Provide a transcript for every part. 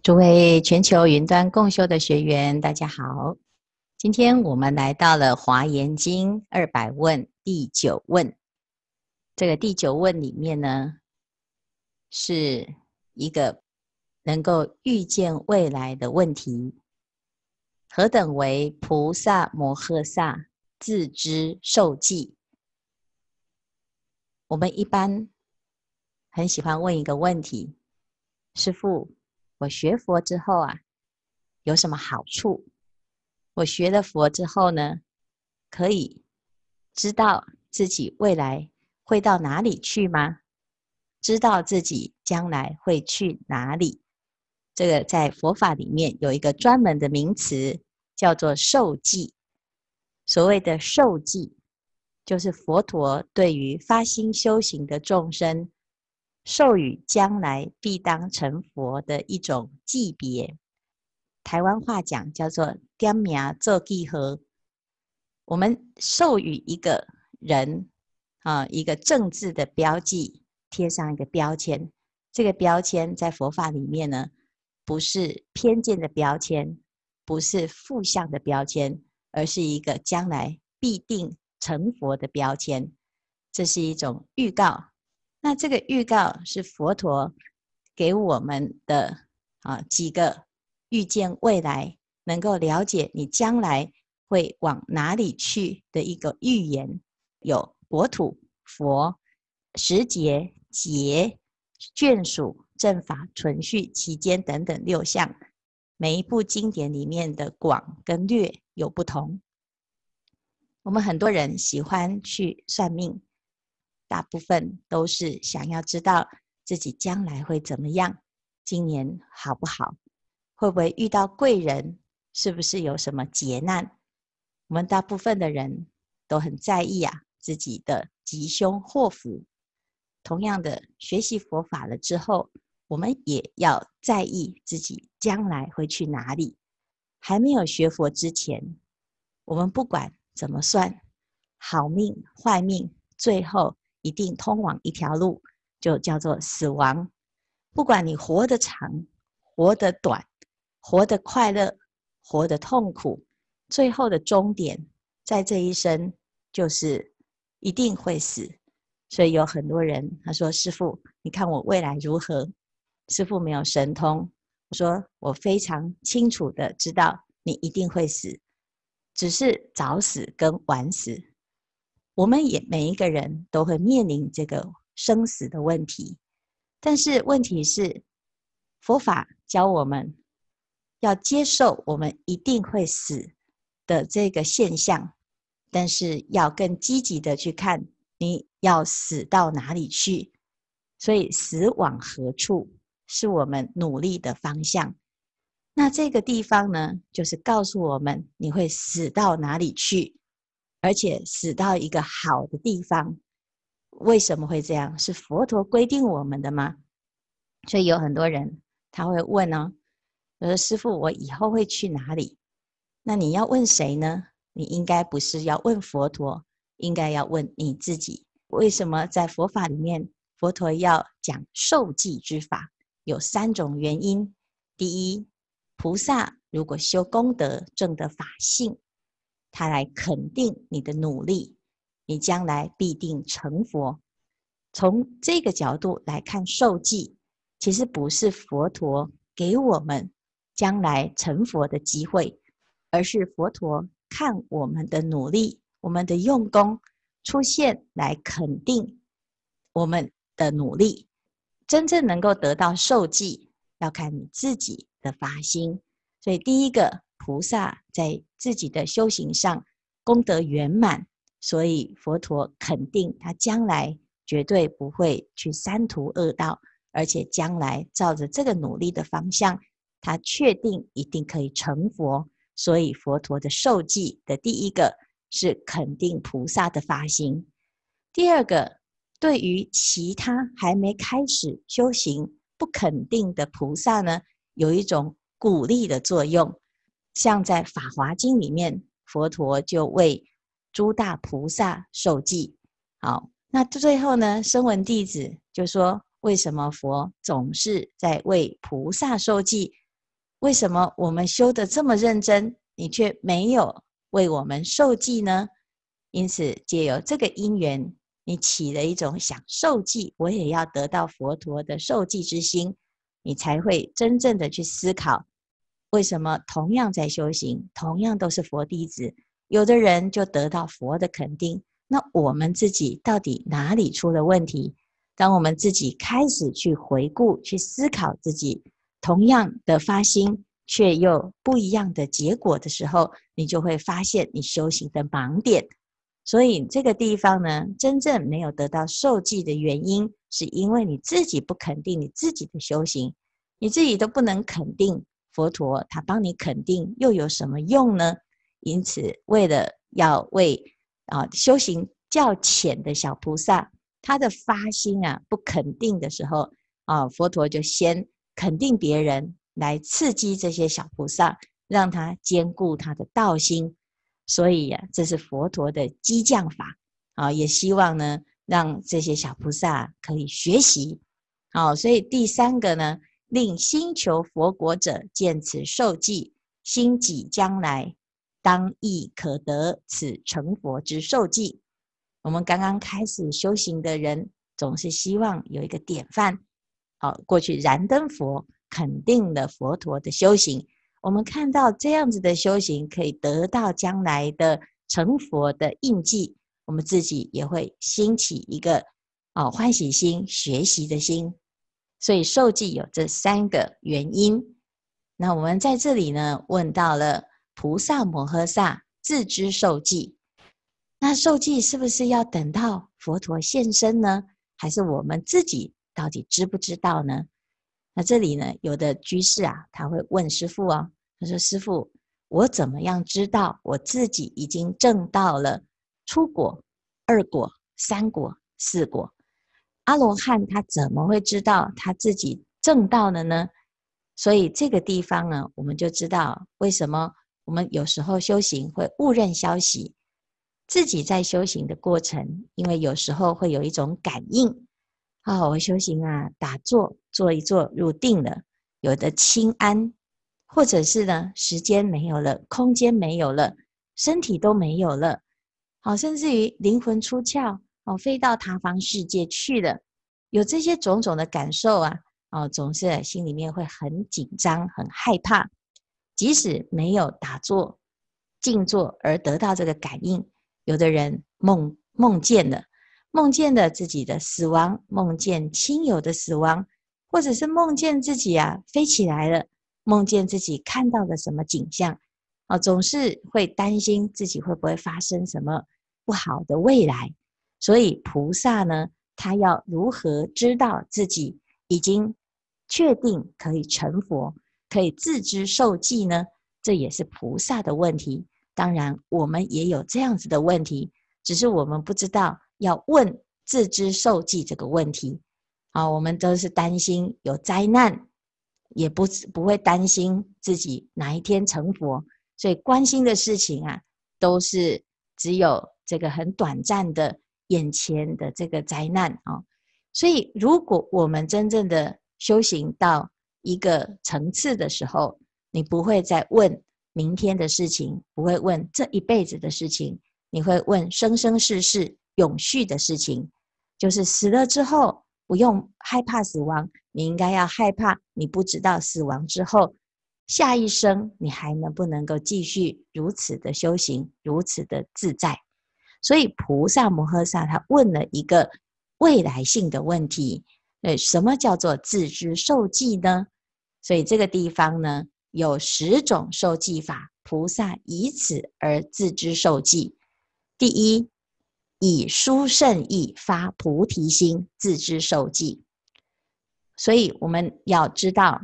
诸位全球云端共修的学员，大家好！今天我们来到了《华严经》二百问第九问。这个第九问里面呢，是一个能够预见未来的问题：何等为菩萨摩诃萨自知受记？我们一般很喜欢问一个问题，师父。我学佛之后啊，有什么好处？我学了佛之后呢，可以知道自己未来会到哪里去吗？知道自己将来会去哪里？这个在佛法里面有一个专门的名词，叫做受记。所谓的受记，就是佛陀对于发心修行的众生。授予将来必当成佛的一种级别，台湾话讲叫做“点名做记号”。我们授予一个人啊，一个政治的标记，贴上一个标签。这个标签在佛法里面呢，不是偏见的标签，不是负向的标签，而是一个将来必定成佛的标签。这是一种预告。那这个预告是佛陀给我们的啊几个预见未来，能够了解你将来会往哪里去的一个预言，有国土、佛、时节、劫、眷属、正法存续期间等等六项。每一部经典里面的广跟略有不同。我们很多人喜欢去算命。大部分都是想要知道自己将来会怎么样，今年好不好，会不会遇到贵人，是不是有什么劫难？我们大部分的人都很在意啊，自己的吉凶祸福。同样的，学习佛法了之后，我们也要在意自己将来会去哪里。还没有学佛之前，我们不管怎么算，好命坏命，最后。一定通往一条路，就叫做死亡。不管你活得长、活得短、活得快乐、活得痛苦，最后的终点在这一生就是一定会死。所以有很多人他说：“师傅，你看我未来如何？”师傅没有神通，我说我非常清楚的知道你一定会死，只是早死跟晚死。我们也每一个人都会面临这个生死的问题，但是问题是，佛法教我们要接受我们一定会死的这个现象，但是要更积极的去看你要死到哪里去，所以死往何处是我们努力的方向。那这个地方呢，就是告诉我们你会死到哪里去。而且死到一个好的地方，为什么会这样？是佛陀规定我们的吗？所以有很多人他会问哦，我说师傅，我以后会去哪里？那你要问谁呢？你应该不是要问佛陀，应该要问你自己。为什么在佛法里面，佛陀要讲受记之法？有三种原因。第一，菩萨如果修功德，证得法性。他来肯定你的努力，你将来必定成佛。从这个角度来看，受记其实不是佛陀给我们将来成佛的机会，而是佛陀看我们的努力、我们的用功出现来肯定我们的努力。真正能够得到受记，要看你自己的发心。所以第一个。菩萨在自己的修行上功德圆满，所以佛陀肯定他将来绝对不会去三途恶道，而且将来照着这个努力的方向，他确定一定可以成佛。所以佛陀的受记的第一个是肯定菩萨的发心，第二个对于其他还没开始修行不肯定的菩萨呢，有一种鼓励的作用。像在《法华经》里面，佛陀就为诸大菩萨受记。好，那最后呢，声闻弟子就说：“为什么佛总是在为菩萨受记？为什么我们修得这么认真，你却没有为我们受记呢？”因此，借由这个因缘，你起了一种想受记，我也要得到佛陀的受记之心，你才会真正的去思考。为什么同样在修行，同样都是佛弟子，有的人就得到佛的肯定？那我们自己到底哪里出了问题？当我们自己开始去回顾、去思考自己同样的发心，却又不一样的结果的时候，你就会发现你修行的盲点。所以这个地方呢，真正没有得到受记的原因，是因为你自己不肯定你自己的修行，你自己都不能肯定。佛陀他帮你肯定又有什么用呢？因此，为了要为啊修行较浅的小菩萨，他的发心啊不肯定的时候啊，佛陀就先肯定别人，来刺激这些小菩萨，让他兼顾他的道心。所以呀，这是佛陀的激将法啊，也希望呢让这些小菩萨可以学习。好，所以第三个呢。令心求佛国者见此受记，心己将来，当亦可得此成佛之受记。我们刚刚开始修行的人，总是希望有一个典范。好，过去燃灯佛肯定了佛陀的修行，我们看到这样子的修行可以得到将来的成佛的印记，我们自己也会兴起一个哦，欢喜心、学习的心。所以受记有这三个原因。那我们在这里呢，问到了菩萨摩诃萨自知受记。那受记是不是要等到佛陀现身呢？还是我们自己到底知不知道呢？那这里呢，有的居士啊，他会问师傅哦，他说：“师傅，我怎么样知道我自己已经证到了初果、二果、三果、四果？”阿罗汉他怎么会知道他自己正道了呢？所以这个地方呢，我们就知道为什么我们有时候修行会误认消息，自己在修行的过程，因为有时候会有一种感应啊，我修行啊，打坐坐一坐入定了，有的清安，或者是呢，时间没有了，空间没有了，身体都没有了，好，甚至于灵魂出窍。哦，飞到他方世界去了，有这些种种的感受啊！哦，总是心里面会很紧张、很害怕。即使没有打坐、静坐而得到这个感应，有的人梦梦见了，梦见了自己的死亡，梦见亲友的死亡，或者是梦见自己啊飞起来了，梦见自己看到了什么景象，哦，总是会担心自己会不会发生什么不好的未来。所以菩萨呢，他要如何知道自己已经确定可以成佛，可以自知受记呢？这也是菩萨的问题。当然，我们也有这样子的问题，只是我们不知道要问自知受记这个问题。啊，我们都是担心有灾难，也不不会担心自己哪一天成佛，所以关心的事情啊，都是只有这个很短暂的。眼前的这个灾难啊，所以如果我们真正的修行到一个层次的时候，你不会再问明天的事情，不会问这一辈子的事情，你会问生生世世永续的事情，就是死了之后不用害怕死亡，你应该要害怕你不知道死亡之后下一生你还能不能够继续如此的修行，如此的自在。所以菩萨摩诃萨他问了一个未来性的问题，呃，什么叫做自知受记呢？所以这个地方呢，有十种受记法，菩萨以此而自知受记。第一，以殊胜意发菩提心，自知受记。所以我们要知道，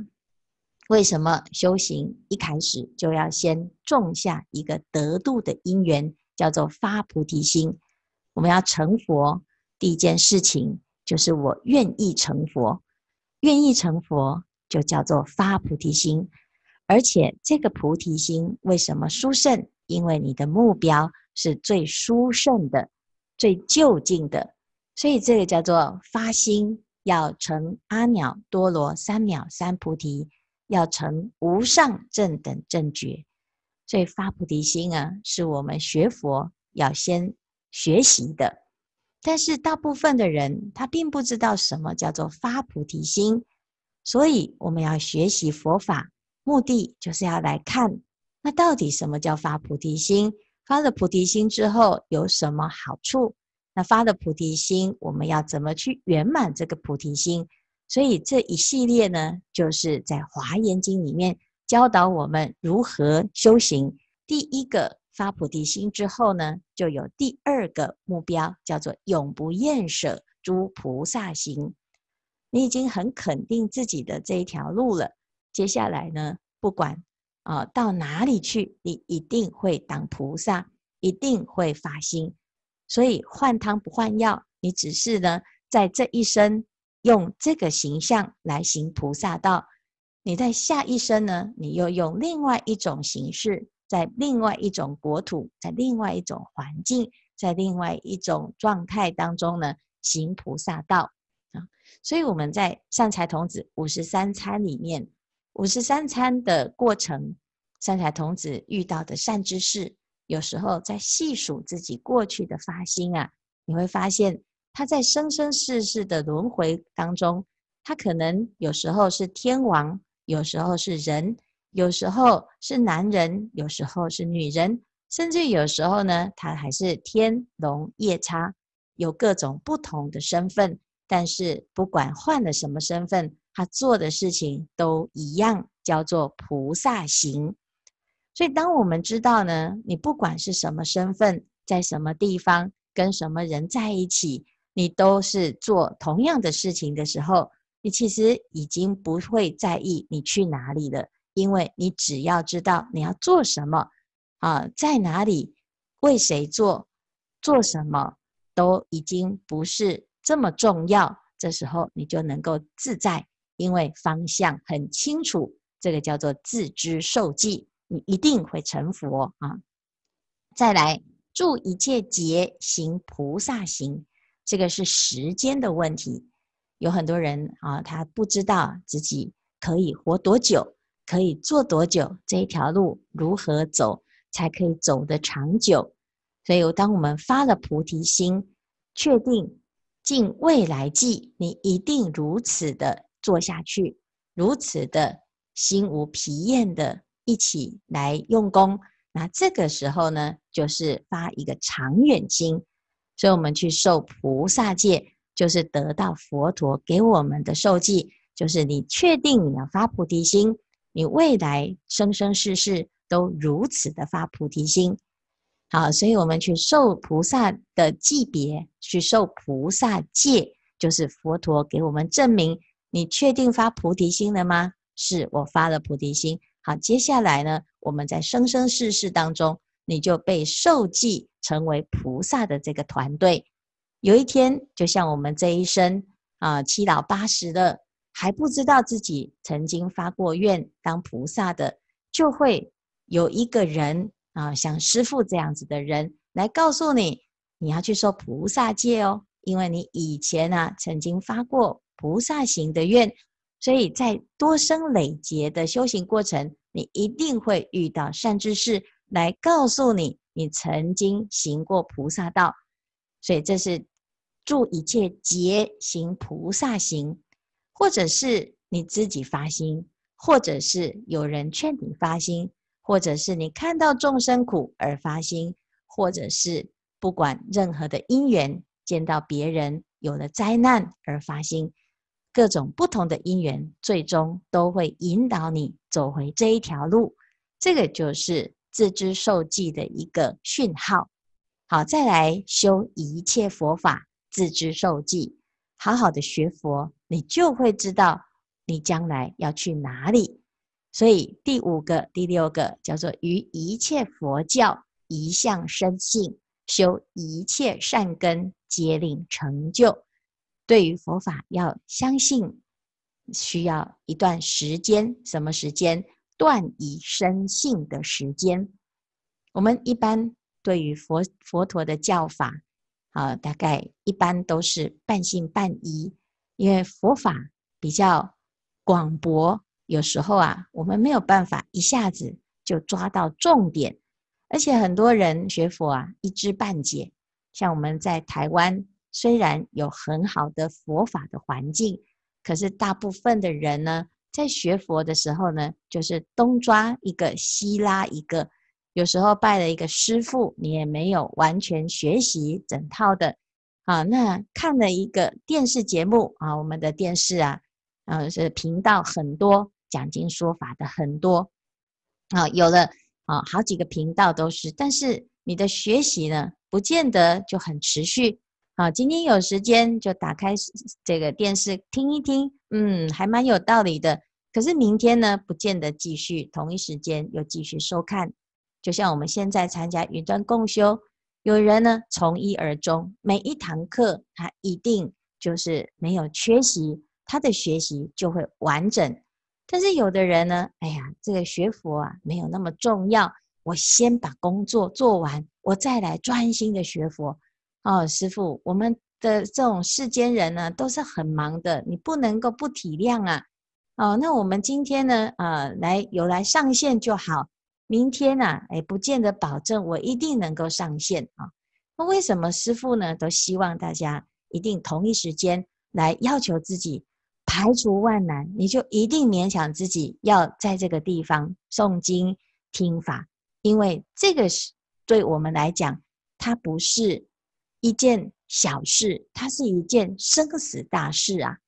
为什么修行一开始就要先种下一个得度的因缘。叫做发菩提心，我们要成佛，第一件事情就是我愿意成佛，愿意成佛就叫做发菩提心，而且这个菩提心为什么殊胜？因为你的目标是最殊胜的、最究竟的，所以这个叫做发心要成阿耨多罗三藐三菩提，要成无上正等正觉。对，发菩提心啊，是我们学佛要先学习的。但是大部分的人，他并不知道什么叫做发菩提心，所以我们要学习佛法，目的就是要来看，那到底什么叫发菩提心？发了菩提心之后有什么好处？那发了菩提心，我们要怎么去圆满这个菩提心？所以这一系列呢，就是在《华严经》里面。教导我们如何修行。第一个发菩提心之后呢，就有第二个目标，叫做永不厌舍诸菩萨行。你已经很肯定自己的这一条路了。接下来呢，不管啊到哪里去，你一定会当菩萨，一定会发心。所以换汤不换药，你只是呢在这一生用这个形象来行菩萨道。你在下一生呢？你又用另外一种形式，在另外一种国土，在另外一种环境，在另外一种状态当中呢，行菩萨道啊。所以我们在善财童子五十三餐里面，五十三餐的过程，善财童子遇到的善知识，有时候在细数自己过去的发心啊，你会发现他在生生世世的轮回当中，他可能有时候是天王。有时候是人，有时候是男人，有时候是女人，甚至有时候呢，他还是天龙夜叉，有各种不同的身份。但是不管换了什么身份，他做的事情都一样，叫做菩萨行。所以当我们知道呢，你不管是什么身份，在什么地方跟什么人在一起，你都是做同样的事情的时候。你其实已经不会在意你去哪里了，因为你只要知道你要做什么，啊，在哪里为谁做做什么，都已经不是这么重要。这时候你就能够自在，因为方向很清楚。这个叫做自知受记，你一定会成佛啊！再来，住一切劫行菩萨行，这个是时间的问题。有很多人啊，他不知道自己可以活多久，可以做多久，这一条路如何走才可以走得长久。所以，当我们发了菩提心，确定尽未来际，你一定如此的做下去，如此的心无疲厌的一起来用功，那这个时候呢，就是发一个长远心，所以我们去受菩萨戒。就是得到佛陀给我们的受记，就是你确定你要发菩提心，你未来生生世世都如此的发菩提心。好，所以我们去受菩萨的记别，去受菩萨戒，就是佛陀给我们证明，你确定发菩提心了吗？是我发了菩提心。好，接下来呢，我们在生生世世当中，你就被受记成为菩萨的这个团队。有一天，就像我们这一生啊，七老八十了，还不知道自己曾经发过愿当菩萨的，就会有一个人啊，像师父这样子的人来告诉你，你要去说菩萨戒哦，因为你以前啊曾经发过菩萨行的愿，所以在多生累劫的修行过程，你一定会遇到善知识来告诉你，你曾经行过菩萨道，所以这是。助一切劫行菩萨行，或者是你自己发心，或者是有人劝你发心，或者是你看到众生苦而发心，或者是不管任何的因缘，见到别人有了灾难而发心，各种不同的因缘，最终都会引导你走回这一条路。这个就是自知受记的一个讯号。好，再来修一切佛法。自知受记，好好的学佛，你就会知道你将来要去哪里。所以第五个、第六个叫做于一切佛教一向生信，修一切善根，皆令成就。对于佛法要相信，需要一段时间。什么时间？断疑生信的时间。我们一般对于佛佛陀的教法。啊，大概一般都是半信半疑，因为佛法比较广博，有时候啊，我们没有办法一下子就抓到重点，而且很多人学佛啊，一知半解。像我们在台湾，虽然有很好的佛法的环境，可是大部分的人呢，在学佛的时候呢，就是东抓一个，西拉一个。有时候拜了一个师傅，你也没有完全学习整套的，好，那看了一个电视节目啊，我们的电视啊，啊是频道很多，讲经说法的很多，啊，有了啊，好几个频道都是，但是你的学习呢，不见得就很持续，啊，今天有时间就打开这个电视听一听，嗯，还蛮有道理的，可是明天呢，不见得继续同一时间又继续收看。就像我们现在参加云端共修，有人呢从一而终，每一堂课他一定就是没有缺席，他的学习就会完整。但是有的人呢，哎呀，这个学佛啊没有那么重要，我先把工作做完，我再来专心的学佛。哦，师傅，我们的这种世间人呢都是很忙的，你不能够不体谅啊。哦，那我们今天呢，呃，来有来上线就好。明天呐，哎，不见得保证我一定能够上线啊。那为什么师傅呢都希望大家一定同一时间来要求自己排除万难，你就一定勉强自己要在这个地方诵经听法，因为这个是对我们来讲，它不是一件小事，它是一件生死大事啊。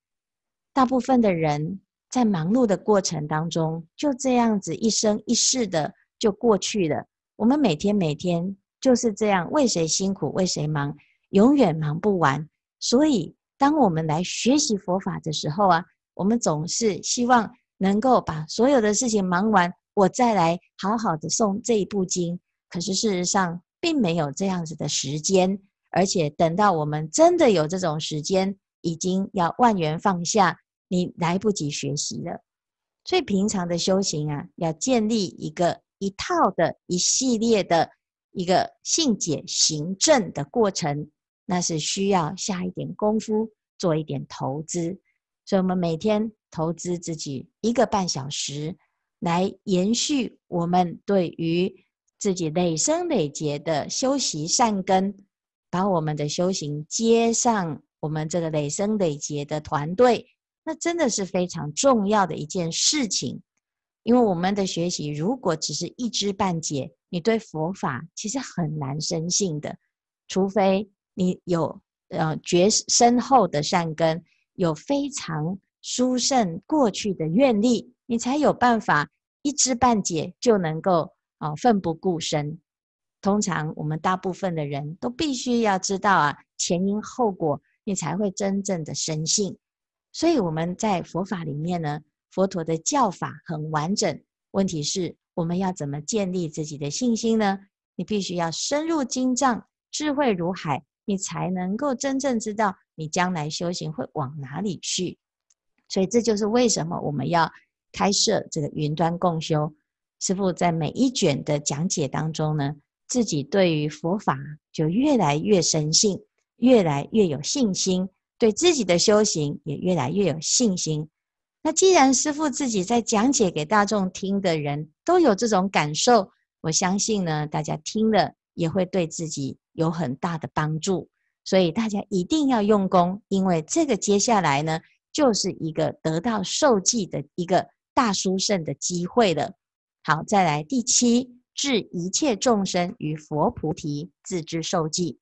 大部分的人在忙碌的过程当中，就这样子一生一世的。就过去了。我们每天每天就是这样，为谁辛苦为谁忙，永远忙不完。所以，当我们来学习佛法的时候啊，我们总是希望能够把所有的事情忙完，我再来好好的诵这一部经。可是事实上，并没有这样子的时间。而且，等到我们真的有这种时间，已经要万元放下，你来不及学习了。最平常的修行啊，要建立一个。一套的一系列的一个信解行政的过程，那是需要下一点功夫，做一点投资。所以，我们每天投资自己一个半小时，来延续我们对于自己累生累劫的修习善根，把我们的修行接上我们这个累生累劫的团队，那真的是非常重要的一件事情。因为我们的学习如果只是一知半解，你对佛法其实很难深信的，除非你有呃觉深厚的善根，有非常殊胜过去的愿力，你才有办法一知半解就能够啊奋不顾身。通常我们大部分的人都必须要知道啊前因后果，你才会真正的深信。所以我们在佛法里面呢。佛陀的教法很完整，问题是我们要怎么建立自己的信心呢？你必须要深入经藏，智慧如海，你才能够真正知道你将来修行会往哪里去。所以，这就是为什么我们要开设这个云端共修。师傅在每一卷的讲解当中呢，自己对于佛法就越来越深信，越来越有信心，对自己的修行也越来越有信心。那既然师父自己在讲解给大众听的人都有这种感受，我相信呢，大家听了也会对自己有很大的帮助。所以大家一定要用功，因为这个接下来呢，就是一个得到受记的一个大殊胜的机会了。好，再来第七，治一切众生于佛菩提自知受记。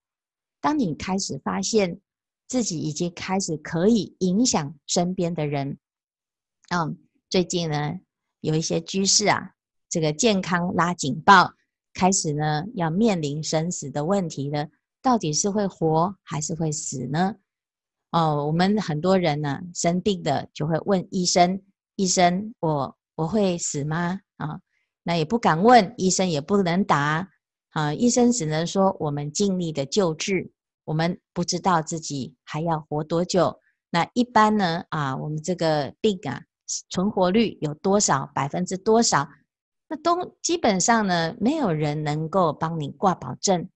当你开始发现自己已经开始可以影响身边的人。嗯，最近呢，有一些居士啊，这个健康拉警报，开始呢要面临生死的问题了。到底是会活还是会死呢？哦，我们很多人呢生病的就会问医生：“医生，我我会死吗？”啊，那也不敢问医生，也不能答啊。医生只能说：“我们尽力的救治，我们不知道自己还要活多久。”那一般呢啊，我们这个病啊。存活率有多少？百分之多少？那都基本上呢，没有人能够帮你挂保证。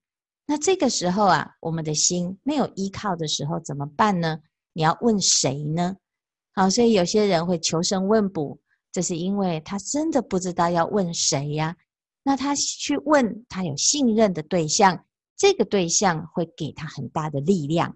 那这个时候啊，我们的心没有依靠的时候怎么办呢？你要问谁呢？好，所以有些人会求神问卜，这是因为他真的不知道要问谁呀。那他去问他有信任的对象，这个对象会给他很大的力量。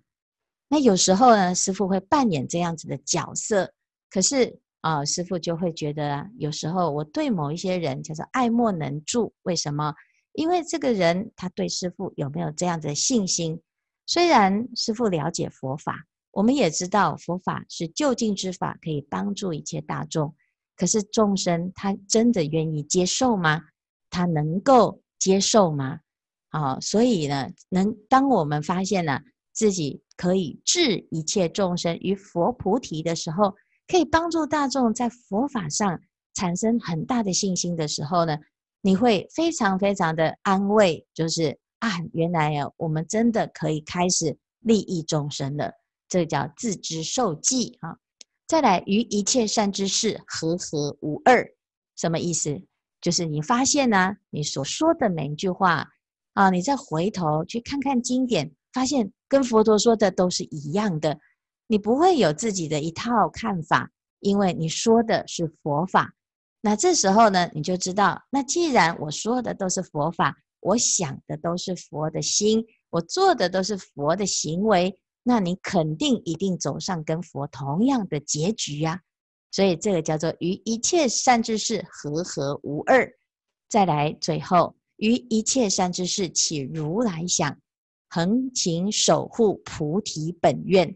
那有时候呢，师傅会扮演这样子的角色，可是。啊，师傅就会觉得有时候我对某一些人就是爱莫能助。为什么？因为这个人他对师傅有没有这样的信心？虽然师傅了解佛法，我们也知道佛法是就近之法，可以帮助一切大众。可是众生他真的愿意接受吗？他能够接受吗？啊，所以呢，能当我们发现了自己可以治一切众生于佛菩提的时候。可以帮助大众在佛法上产生很大的信心的时候呢，你会非常非常的安慰，就是啊，原来啊，我们真的可以开始利益众生了。这叫自知受记啊。再来，于一切善之事和合无二，什么意思？就是你发现呢，你所说的每一句话啊，你再回头去看看经典，发现跟佛陀说的都是一样的。你不会有自己的一套看法，因为你说的是佛法。那这时候呢，你就知道，那既然我说的都是佛法，我想的都是佛的心，我做的都是佛的行为，那你肯定一定走上跟佛同样的结局呀。所以这个叫做与一切善知识和合无二。再来最后，与一切善知识起如来想，恒勤守护菩提本愿。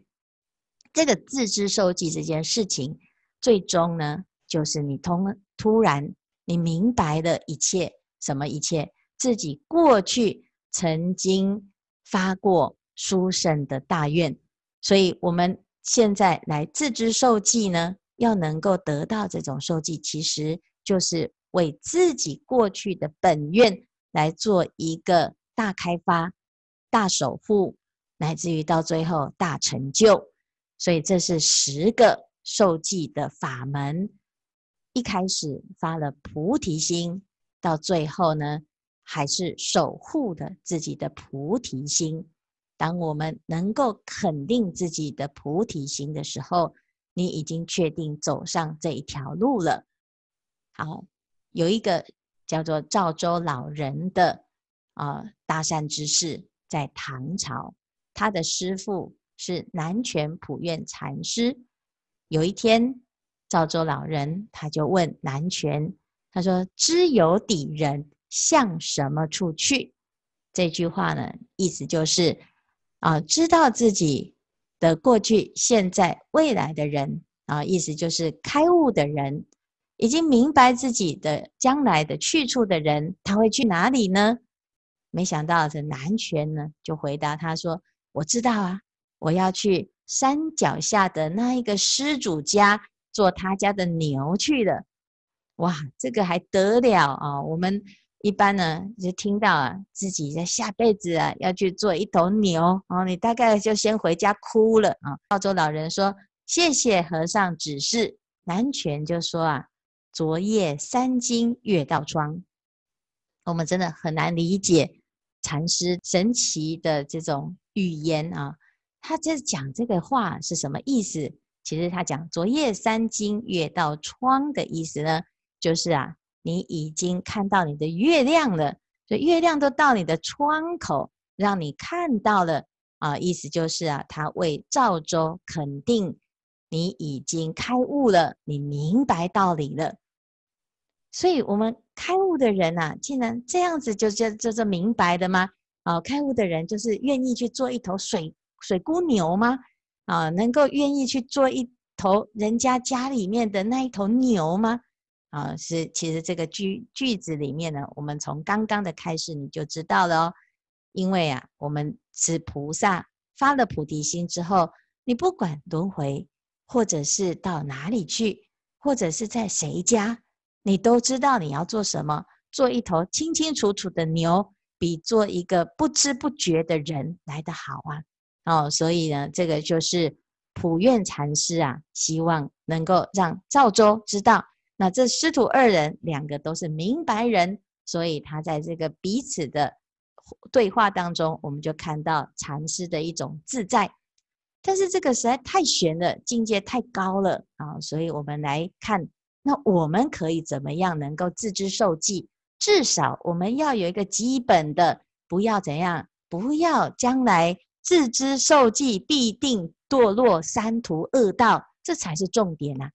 这个自知受记这件事情，最终呢，就是你通突然你明白了一切，什么一切，自己过去曾经发过殊胜的大愿，所以我们现在来自知受记呢，要能够得到这种受记，其实就是为自己过去的本愿来做一个大开发、大守护，乃至于到最后大成就。所以这是十个受记的法门，一开始发了菩提心，到最后呢，还是守护的自己的菩提心。当我们能够肯定自己的菩提心的时候，你已经确定走上这一条路了。好，有一个叫做赵州老人的啊大善之士，在唐朝，他的师父。是南泉普愿禅师。有一天，赵州老人他就问南泉：“他说，知有底人向什么处去？”这句话呢，意思就是啊，知道自己的过去、现在、未来的人啊，意思就是开悟的人，已经明白自己的将来的去处的人，他会去哪里呢？没想到这南泉呢，就回答他说：“我知道啊。”我要去山脚下的那一个施主家做他家的牛去了，哇，这个还得了啊！我们一般呢就听到啊，自己在下辈子啊要去做一头牛，哦，你大概就先回家哭了啊。澳洲老人说：“谢谢和尚指示。”南泉就说：“啊，昨夜三更月到窗。”我们真的很难理解禅师神奇的这种语言啊。他这讲这个话是什么意思？其实他讲“昨夜三更月到窗”的意思呢，就是啊，你已经看到你的月亮了，所以月亮都到你的窗口，让你看到了啊。意思就是啊，他为赵州肯定你已经开悟了，你明白道理了。所以我们开悟的人啊，竟然这样子就就就是明白的吗？哦，开悟的人就是愿意去做一头水。水姑牛吗？啊，能够愿意去做一头人家家里面的那一头牛吗？啊，是其实这个句句子里面呢，我们从刚刚的开始你就知道了，因为啊，我们是菩萨发了菩提心之后，你不管轮回，或者是到哪里去，或者是在谁家，你都知道你要做什么，做一头清清楚楚的牛，比做一个不知不觉的人来得好啊。哦，所以呢，这个就是普愿禅师啊，希望能够让赵州知道。那这师徒二人两个都是明白人，所以他在这个彼此的对话当中，我们就看到禅师的一种自在。但是这个实在太玄了，境界太高了啊！所以我们来看，那我们可以怎么样能够自知受记？至少我们要有一个基本的，不要怎样，不要将来。自知受记必定堕落三途恶道，这才是重点呐。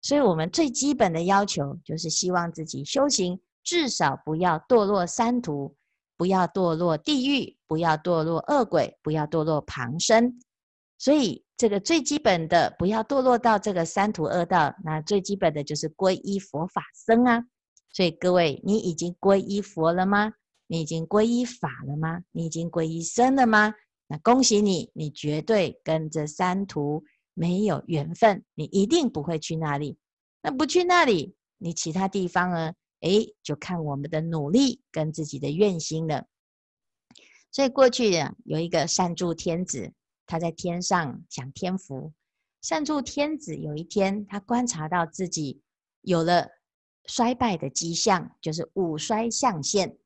所以，我们最基本的要求就是希望自己修行，至少不要堕落三途，不要堕落地狱，不要堕落恶鬼，不要堕落旁生。所以，这个最基本的不要堕落到这个三途恶道，那最基本的就是皈依佛法僧啊。所以，各位，你已经皈依佛了吗？你已经皈依法了吗？你已经皈依僧了吗？那恭喜你，你绝对跟这三途没有缘分，你一定不会去那里。那不去那里，你其他地方呢？哎，就看我们的努力跟自己的愿心了。所以过去有一个善助天子，他在天上享天福。善助天子有一天，他观察到自己有了衰败的迹象，就是五衰象限。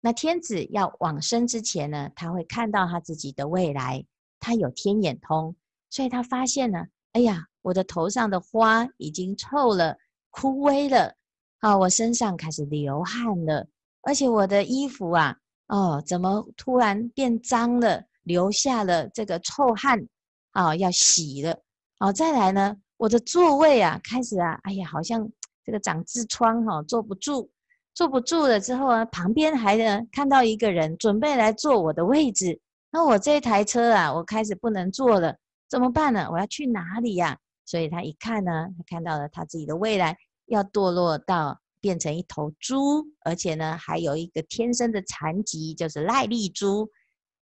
那天子要往生之前呢，他会看到他自己的未来，他有天眼通，所以他发现呢，哎呀，我的头上的花已经臭了，枯萎了，啊，我身上开始流汗了，而且我的衣服啊，哦，怎么突然变脏了，留下了这个臭汗，啊，要洗了，啊，再来呢，我的座位啊，开始啊，哎呀，好像这个长痔疮哈，坐不住。坐不住了之后啊，旁边还呢看到一个人准备来坐我的位置，那我这台车啊，我开始不能坐了，怎么办呢？我要去哪里呀？所以他一看呢，他看到了他自己的未来要堕落到变成一头猪，而且呢还有一个天生的残疾，就是癞痢猪。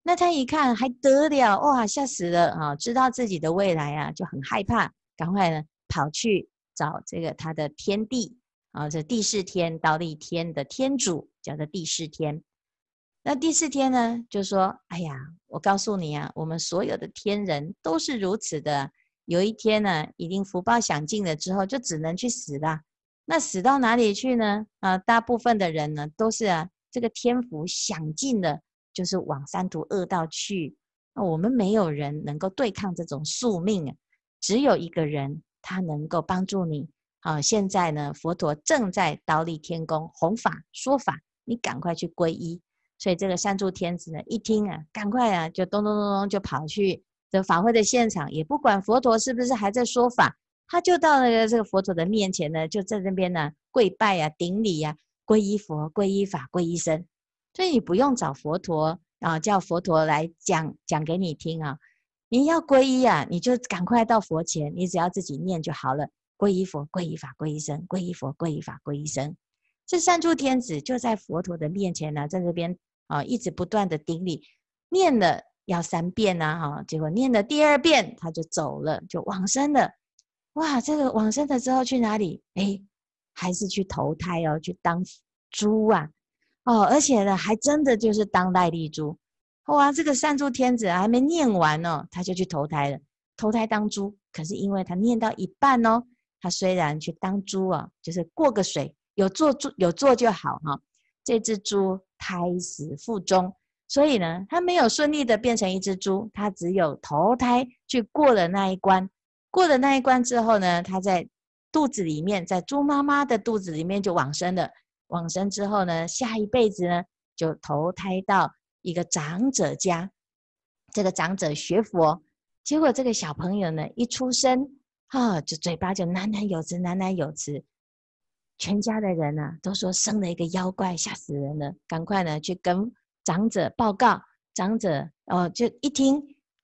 那他一看还得了哇，吓死了啊！知道自己的未来啊就很害怕，赶快呢跑去找这个他的天帝。啊，这第四天到那天的天主叫做第四天，那第四天呢，就说：哎呀，我告诉你啊，我们所有的天人都是如此的。有一天呢，一定福报享尽了之后，就只能去死了。那死到哪里去呢？啊，大部分的人呢，都是啊，这个天福享尽了，就是往三途恶道去。那我们没有人能够对抗这种宿命，只有一个人，他能够帮助你。好，现在呢，佛陀正在倒立天宫弘法说法，你赶快去皈依。所以这个三柱天子呢，一听啊，赶快啊，就咚咚咚咚就跑去这法会的现场，也不管佛陀是不是还在说法，他就到那个这个佛陀的面前呢，就在那边呢跪拜呀、顶礼呀、皈依佛、皈依法、皈依僧。所以你不用找佛陀啊，叫佛陀来讲讲给你听啊。你要皈依啊，你就赶快到佛前，你只要自己念就好了。皈依佛，皈依法，皈依僧。皈依佛，皈依法，皈依僧。这三柱天子就在佛陀的面前呢，在这边啊，一直不断的顶礼念了要三遍呢，哈。结果念了第二遍，他就走了，就往生了。哇，这个往生了之后去哪里？哎，还是去投胎哦，去当猪啊，哦，而且呢，还真的就是当代立猪。哇，这个三柱天子还没念完呢，他就去投胎了，投胎当猪。可是因为他念到一半哦。他虽然去当猪啊，就是过个水，有做猪有做就好哈。这只猪胎死腹中，所以呢，他没有顺利的变成一只猪，他只有投胎去过了那一关。过了那一关之后呢，他在肚子里面，在猪妈妈的肚子里面就往生了。往生之后呢，下一辈子呢，就投胎到一个长者家。这个长者学佛，结果这个小朋友呢，一出生。啊，就嘴巴就喃喃有词，喃喃有词，全家的人呢都说生了一个妖怪，吓死人了，赶快呢去跟长者报告。长者哦，就一听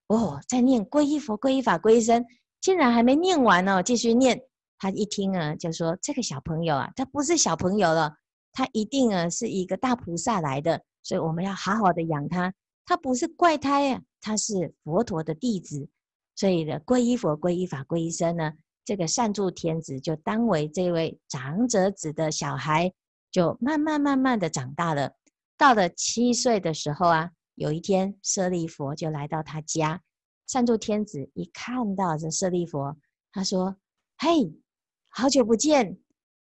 哦，在念皈依佛、皈依法、皈依僧，竟然还没念完呢，继续念。他一听啊，就说这个小朋友啊，他不是小朋友了，他一定啊是一个大菩萨来的，所以我们要好好的养他，他不是怪胎呀，他是佛陀的弟子。所以呢，皈依佛、皈依法、皈依僧呢，这个善助天子就当为这位长者子的小孩，就慢慢慢慢的长大了。到了七岁的时候啊，有一天舍利佛就来到他家，善助天子一看到这舍利佛，他说：“嘿，好久不见，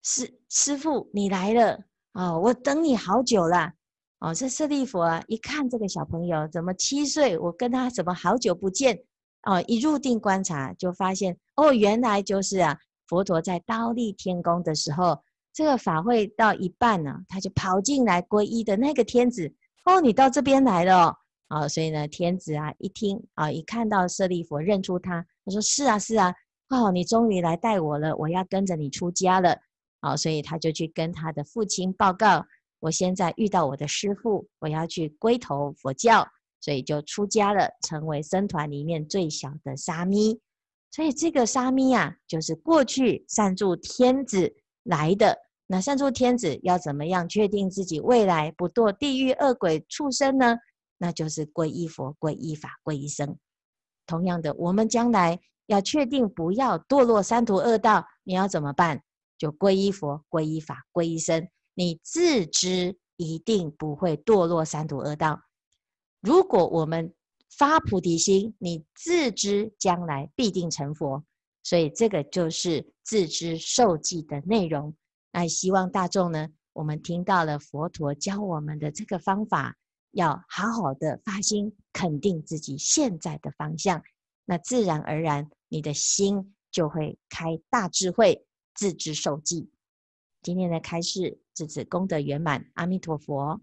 师师傅你来了啊！我等你好久了。”哦，这舍利佛啊，一看这个小朋友怎么七岁，我跟他怎么好久不见？哦，一入定观察就发现，哦，原来就是啊，佛陀在倒立天宫的时候，这个法会到一半呢，他就跑进来皈依的那个天子，哦，你到这边来了，哦，所以呢，天子啊一听，啊，一看到舍利佛认出他，他说是啊，是啊，哦，你终于来带我了，我要跟着你出家了，哦，所以他就去跟他的父亲报告，我现在遇到我的师父，我要去归投佛教。所以就出家了，成为僧团里面最小的沙弥。所以这个沙弥啊，就是过去善住天子来的。那善住天子要怎么样确定自己未来不堕地狱、恶鬼、畜生呢？那就是皈依佛、皈依法、皈依僧。同样的，我们将来要确定不要堕落三途恶道，你要怎么办？就皈依佛、皈依法、皈依僧。你自知一定不会堕落三途恶道。如果我们发菩提心，你自知将来必定成佛，所以这个就是自知受记的内容。那希望大众呢，我们听到了佛陀教我们的这个方法，要好好的发心，肯定自己现在的方向，那自然而然你的心就会开大智慧，自知受记。今天的开示，至此功德圆满，阿弥陀佛。